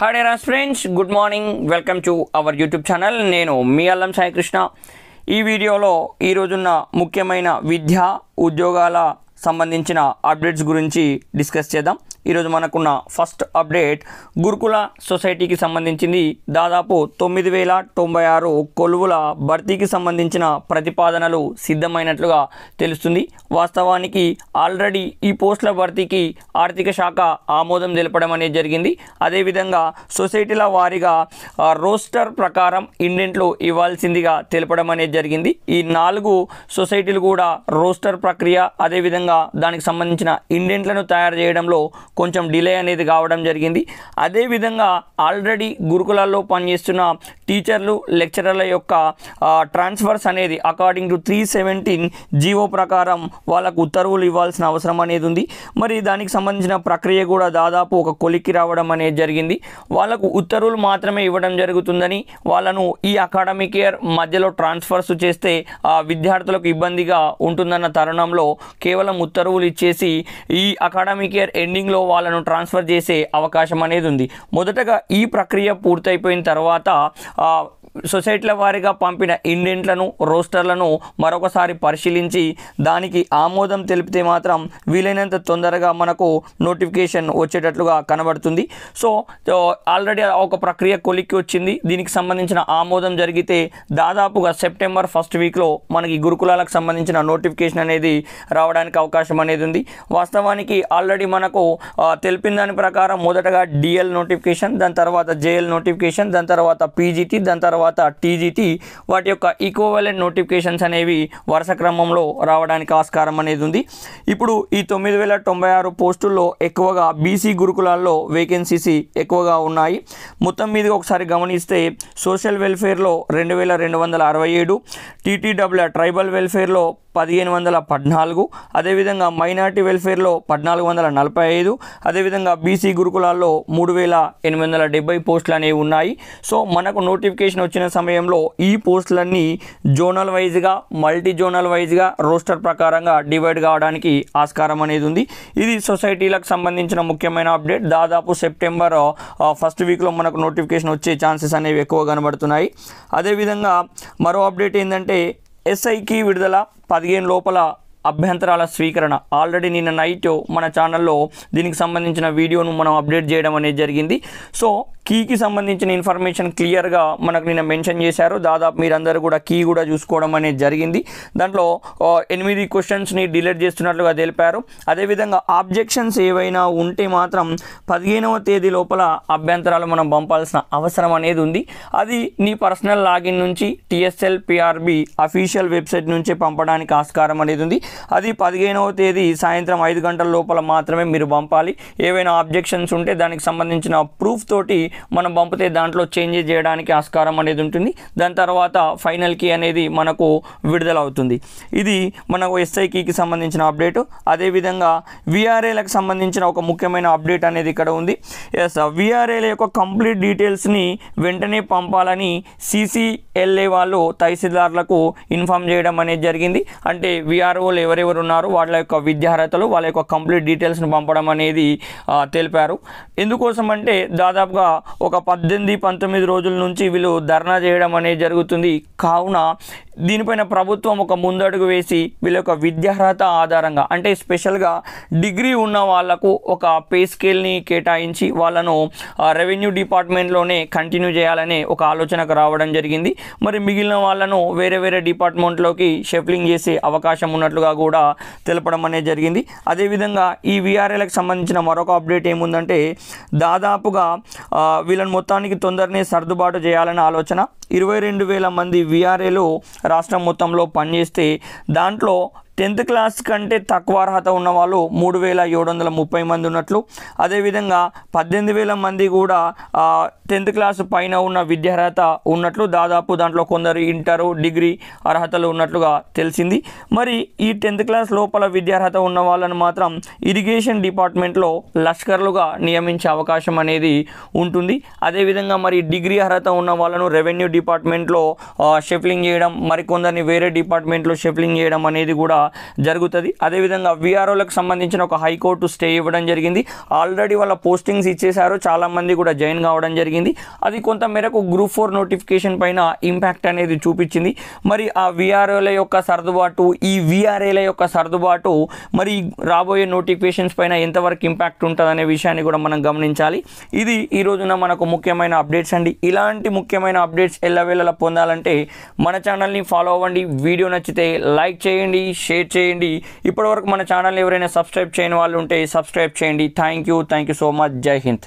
hi రాస్ friends good morning welcome to our YouTube channel నేను మీ అల్లం సాయికృష్ణ ఈ వీడియోలో ఈరోజున్న ముఖ్యమైన విద్య ఉద్యోగాల సంబంధించిన అప్డేట్స్ గురించి డిస్కస్ చేద్దాం ఈరోజు మనకున్న ఫస్ట్ అప్డేట్ గురుకుల సొసైటీకి సంబంధించింది దాదాపు తొమ్మిది వేల తొంభై ఆరు కొలువుల భర్తీకి సంబంధించిన ప్రతిపాదనలు సిద్ధమైనట్లుగా తెలుస్తుంది వాస్తవానికి ఆల్రెడీ ఈ పోస్టుల భర్తీకి ఆర్థిక శాఖ ఆమోదం తెలపడం అనేది జరిగింది అదేవిధంగా సొసైటీల వారీగా రోస్టర్ ప్రకారం ఇండెంట్లు ఇవ్వాల్సిందిగా తెలపడం అనేది జరిగింది ఈ నాలుగు సొసైటీలు కూడా రోస్టర్ ప్రక్రియ అదేవిధంగా దానికి సంబంధించిన ఇండెంట్లను తయారు చేయడంలో కొంచెం డిలే అనేది కావడం జరిగింది అదేవిధంగా ఆల్రెడీ గురుకులాల్లో పనిచేస్తున్న టీచర్లు లెక్చరర్ల యొక్క ట్రాన్స్ఫర్స్ అనేది according to three seventeen GO ప్రకారం వాళ్ళకు ఉత్తర్వులు ఇవ్వాల్సిన అవసరం అనేది ఉంది మరి దానికి సంబంధించిన ప్రక్రియ కూడా దాదాపు ఒక కొలిక్కి రావడం అనేది జరిగింది వాళ్ళకు ఉత్తర్వులు మాత్రమే ఇవ్వడం జరుగుతుందని వాళ్ళను ఈ అకాడమిక్ ఇయర్ మధ్యలో ట్రాన్స్ఫర్స్ చేస్తే ఆ విద్యార్థులకు ఇబ్బందిగా ఉంటుందన్న తరుణంలో కేవలం ఉత్తర్వులు ఇచ్చేసి ఈ అకాడమిక్ ఇయర్ ఎండింగ్లో వాళ్ళను ట్రాన్స్ఫర్ చేసే అవకాశం అనేది ఉంది మొదటగా ఈ ప్రక్రియ పూర్తయిపోయిన తర్వాత సొసైటీల వారిగా పంపిన ఇండెంట్లను రోస్టర్లను మరొకసారి పరిశీలించి దానికి ఆమోదం తెలిపితే మాత్రం వీలైనంత తొందరగా మనకు నోటిఫికేషన్ వచ్చేటట్లుగా కనబడుతుంది సో ఆల్రెడీ ఒక ప్రక్రియ కొలిక్కి వచ్చింది దీనికి సంబంధించిన ఆమోదం జరిగితే దాదాపుగా సెప్టెంబర్ ఫస్ట్ వీక్లో మనకి గురుకులాలకు సంబంధించిన నోటిఫికేషన్ అనేది రావడానికి అవకాశం అనేది ఉంది వాస్తవానికి ఆల్రెడీ మనకు తెలిపిన దాని ప్రకారం మొదటగా డిఎల్ నోటిఫికేషన్ దాని తర్వాత జేఎల్ నోటిఫికేషన్ దాని తర్వాత పీజీటీ దాని తర్వాత తర్వాత టీజీటీ వాటి యొక్క ఈక్వవలెంట్ నోటిఫికేషన్స్ అనేవి వరుస క్రమంలో రావడానికి ఆస్కారం అనేది ఉంది ఇప్పుడు ఈ తొమ్మిది వేల తొంభై ఆరు పోస్టుల్లో ఎక్కువగా బీసీ గురుకులాల్లో వేకెన్సీస్ ఎక్కువగా ఉన్నాయి మొత్తం మీద ఒకసారి గమనిస్తే సోషల్ వెల్ఫేర్లో రెండు వేల రెండు వందల అరవై ఏడు టీటీడబ్ల్యూ ట్రైబల్ వెల్ఫేర్లో పదిహేను వందల పద్నాలుగు అదేవిధంగా మైనార్టీ వెల్ఫేర్లో పద్నాలుగు వందల నలభై ఐదు అదేవిధంగా బీసీ గురుకులాల్లో మూడు వేల ఎనిమిది వందల డెబ్బై పోస్టులు అనేవి ఉన్నాయి సో మనకు నోటిఫికేషన్ వచ్చిన సమయంలో ఈ పోస్టులన్నీ జోనల్ వైజ్గా మల్టీ జోనల్ వైజ్గా రోస్టర్ ప్రకారంగా డివైడ్ కావడానికి ఆస్కారం అనేది ఉంది ఇది సొసైటీలకు సంబంధించిన ముఖ్యమైన అప్డేట్ దాదాపు సెప్టెంబర్ ఫస్ట్ వీక్లో మనకు నోటిఫికేషన్ వచ్చే ఛాన్సెస్ అనేవి ఎక్కువ కనబడుతున్నాయి అదేవిధంగా మరో అప్డేట్ ఏంటంటే ఎస్ఐకి విడుదల పదిహేను లోపల అభ్యంతరాల స్వీకరణ ఆల్రెడీ నిన్న నైట్ మన ఛానల్లో దీనికి సంబంధించిన వీడియోను మనం అప్డేట్ చేయడం అనేది జరిగింది సో కీకి సంబంధించిన ఇన్ఫర్మేషన్ క్లియర్గా మనకు నిన్న మెన్షన్ చేశారు దాదాపు మీరందరూ కూడా కీ కూడా చూసుకోవడం అనేది జరిగింది దాంట్లో ఎనిమిది క్వశ్చన్స్ని డిలీట్ చేస్తున్నట్లుగా తెలిపారు అదేవిధంగా ఆబ్జెక్షన్స్ ఏవైనా ఉంటే మాత్రం పదిహేనవ తేదీ లోపల అభ్యంతరాలు మనం పంపాల్సిన అవసరం అనేది ఉంది అది నీ పర్సనల్ లాగిన్ నుంచి టీఎస్ఎల్ పిఆర్బి అఫీషియల్ వెబ్సైట్ నుంచే పంపడానికి ఆస్కారం అనేది ఉంది అది పదిహేనవ తేదీ సాయంత్రం ఐదు గంటల లోపల మాత్రమే మీరు పంపాలి ఏవైనా ఆబ్జెక్షన్స్ ఉంటే దానికి సంబంధించిన ప్రూఫ్ తోటి మనం పంపితే దాంట్లో చేంజెస్ చేయడానికి ఆస్కారం అనేది ఉంటుంది దాని తర్వాత ఫైనల్ కీ అనేది మనకు విడుదల అవుతుంది ఇది మనకు ఎస్ఐ కీకి సంబంధించిన అప్డేటు అదేవిధంగా విఆర్ఏలకు సంబంధించిన ఒక ముఖ్యమైన అప్డేట్ అనేది ఇక్కడ ఉంది ఎస్ విఆర్ఏల యొక్క కంప్లీట్ డీటెయిల్స్ని వెంటనే పంపాలని సిసిఎల్ఏ వాళ్ళు తహసీల్దార్లకు ఇన్ఫామ్ చేయడం అనేది జరిగింది అంటే విఆర్ఓలు ఎవరెవరు ఉన్నారో వాళ్ళ యొక్క విద్యార్హతలు వాళ్ళ యొక్క కంప్లీట్ డీటెయిల్స్ని పంపడం అనేది తెలిపారు ఎందుకోసం అంటే దాదాపుగా ఒక పద్దెనిమిది పంతొమ్మిది రోజుల నుంచి వీళ్ళు ధర్నా చేయడం అనేది జరుగుతుంది కావున దీనిపైన ప్రభుత్వం ఒక ముందడుగు వేసి వీళ్ళ యొక్క విద్యార్హత ఆధారంగా అంటే స్పెషల్గా డిగ్రీ ఉన్న వాళ్లకు ఒక పే స్కేల్ని కేటాయించి వాళ్ళను రెవెన్యూ డిపార్ట్మెంట్లోనే కంటిన్యూ చేయాలనే ఒక ఆలోచనకు రావడం జరిగింది మరి మిగిలిన వాళ్ళను వేరే వేరే డిపార్ట్మెంట్లోకి షెఫ్లింగ్ చేసే అవకాశం ఉన్నట్లుగా కూడా తెలపడం అనేది జరిగింది అదేవిధంగా ఈ విఆర్ఏలకు సంబంధించిన మరొక అప్డేట్ ఏముందంటే దాదాపుగా వీళ్ళని మొత్తానికి తొందరనే సర్దుబాటు చేయాలనే ఆలోచన ఇరవై రెండు వేల మంది విఆర్ఏలు రాష్ట్రం మొత్తంలో పనిచేస్తే దాంట్లో టెన్త్ క్లాస్ కంటే తక్కువ అర్హత ఉన్న వాళ్ళు మూడు వేల ఏడు వందల ముప్పై మంది ఉన్నట్లు అదేవిధంగా పద్దెనిమిది వేల మంది కూడా టెన్త్ క్లాస్ పైన ఉన్న విద్యార్హత ఉన్నట్లు దాదాపు దాంట్లో కొందరు ఇంటరు డిగ్రీ అర్హతలు ఉన్నట్లుగా తెలిసింది మరి ఈ టెన్త్ క్లాస్ లోపల విద్యార్హత ఉన్న వాళ్ళను మాత్రం ఇరిగేషన్ డిపార్ట్మెంట్లో లష్కర్లుగా నియమించే అవకాశం అనేది ఉంటుంది అదేవిధంగా మరి డిగ్రీ అర్హత ఉన్న వాళ్ళను రెవెన్యూ డిపార్ట్మెంట్లో షెఫ్లింగ్ చేయడం మరికొందరిని వేరే డిపార్ట్మెంట్లో షెఫ్లింగ్ చేయడం అనేది కూడా జరుగుతుంది అదేవిధంగా విఆర్ఓలకు సంబంధించిన ఒక హైకోర్టు స్టే ఇవ్వడం జరిగింది ఆల్రెడీ వాళ్ళ పోస్టింగ్స్ ఇచ్చేశారు చాలామంది కూడా జాయిన్ కావడం జరిగింది జరిగింది అది కొంత మేరకు గ్రూప్ ఫోర్ నోటిఫికేషన్ పైన ఇంపాక్ట్ అనేది చూపించింది మరి ఆ విఆర్ఏల యొక్క సర్దుబాటు ఈ విఆర్ఏల యొక్క సర్దుబాటు మరి రాబోయే నోటిఫికేషన్స్ పైన ఎంతవరకు ఇంపాక్ట్ ఉంటుంది అనే విషయాన్ని కూడా మనం గమనించాలి ఇది ఈ రోజున మనకు ముఖ్యమైన అప్డేట్స్ అండి ఇలాంటి ముఖ్యమైన అప్డేట్స్ ఎల్లవేళలా పొందాలంటే మన ఛానల్ని ఫాలో అవ్వండి వీడియో నచ్చితే లైక్ చేయండి షేర్ చేయండి ఇప్పటివరకు మన ఛానల్ని ఎవరైనా సబ్స్క్రైబ్ చేయని వాళ్ళు ఉంటే సబ్స్క్రైబ్ చేయండి thank you thank you so much జై హింద్